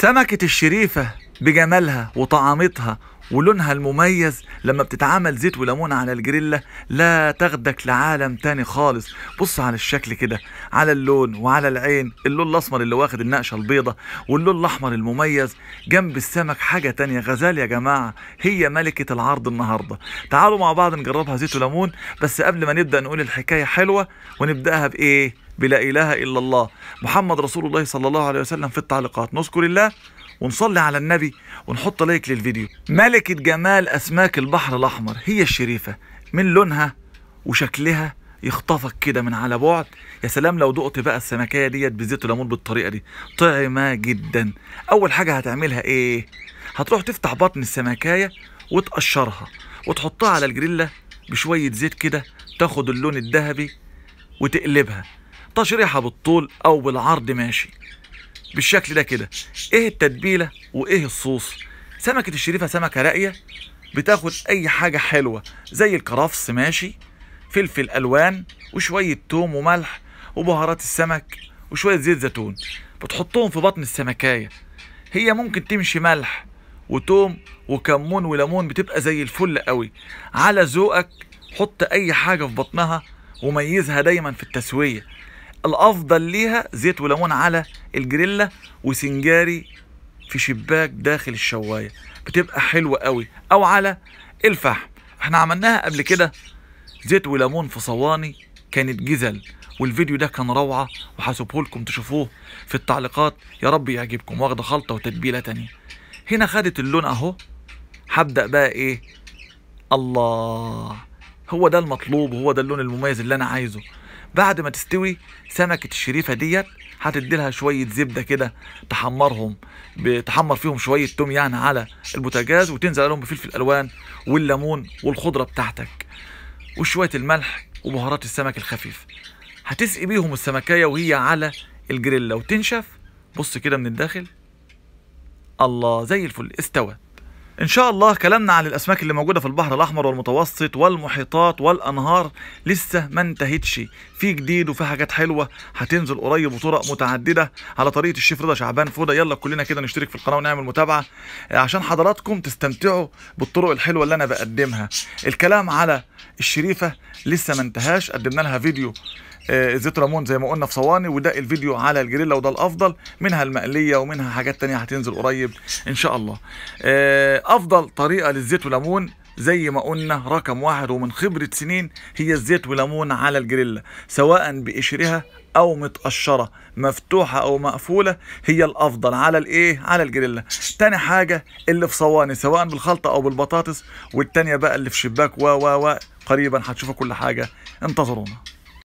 سمكة الشريفة بجمالها وطعامتها ولونها المميز لما بتتعمل زيت وليمون على الجريلا لا تاخدك لعالم تاني خالص بص على الشكل كده على اللون وعلى العين اللون الاسمر اللي واخد النقشه البيضه واللون الاحمر المميز جنب السمك حاجه تانية غزال يا جماعه هي ملكه العرض النهارده تعالوا مع بعض نجربها زيت وليمون بس قبل ما نبدا نقول الحكايه حلوه ونبداها بايه بلا إله إلا الله محمد رسول الله صلى الله عليه وسلم في التعليقات نذكر الله ونصلي على النبي ونحط لايك للفيديو ملكة جمال أسماك البحر الأحمر هي الشريفة من لونها وشكلها يخطفك كده من على بعد يا سلام لو دقت بقى السمكية ديت بزيت ليمون بالطريقة دي طعمة جدا أول حاجة هتعملها إيه هتروح تفتح بطن السمكية وتقشرها وتحطها على الجريلة بشوية زيت كده تاخد اللون الذهبي وتقلبها تشريحة بالطول او بالعرض ماشي بالشكل ده كده ايه التتبيلة وايه الصوص سمكة الشريفة سمكة راقية بتاخد اي حاجة حلوة زي الكرفس ماشي فلفل الوان وشوية توم وملح وبهارات السمك وشوية زيت زيتون بتحطهم في بطن السمكاية هي ممكن تمشي ملح وتوم وكمون وليمون بتبقى زي الفل قوي على ذوقك حط اي حاجة في بطنها وميزها دايما في التسوية الافضل ليها زيت وليمون على الجريلا وسنجاري في شباك داخل الشوايه بتبقى حلوه قوي او على الفحم احنا عملناها قبل كده زيت وليمون في صواني كانت جزل والفيديو ده كان روعه وحاسبه لكم تشوفوه في التعليقات يا رب يعجبكم واخده خلطه وتتبيله تانية هنا خدت اللون اهو هبدا بقى ايه الله هو ده المطلوب هو ده اللون المميز اللي انا عايزه بعد ما تستوي سمكه الشريفه ديت هتدي لها شويه زبده كده تحمرهم بتحمر فيهم شويه توم يعني على البوتاجاز وتنزل عليهم بفلفل الألوان والليمون والخضره بتاعتك وشويه الملح وبهارات السمك الخفيف هتسقي بيهم السمكيه وهي على الجريلا وتنشف بص كده من الداخل الله زي الفل استوت ان شاء الله كلامنا عن الاسماك اللي موجوده في البحر الاحمر والمتوسط والمحيطات والانهار لسه ما انتهتش في جديد وفي حاجات حلوه هتنزل قريب وطرق متعدده على طريقه الشيف رضا شعبان فوده يلا كلنا كده نشترك في القناه ونعمل متابعه عشان حضراتكم تستمتعوا بالطرق الحلوه اللي انا بقدمها الكلام على الشريفه لسه ما انتهاش قدمنا لها فيديو آه، زيت رامون زي ما قلنا في صواني وده الفيديو على الجريلا وده الافضل منها المقليه ومنها حاجات تانية هتنزل قريب ان شاء الله آه، افضل طريقه للزيت وليمون زي ما قلنا رقم واحد ومن خبرة سنين هي الزيت وليمون على الجريلا سواء بقشرها او متقشره مفتوحه او مقفوله هي الافضل على الايه على الجريلا تاني حاجه اللي في صواني سواء بالخلطه او بالبطاطس والتانيه بقى اللي في شباك و و و قريبا هتشوفوا كل حاجه انتظرونا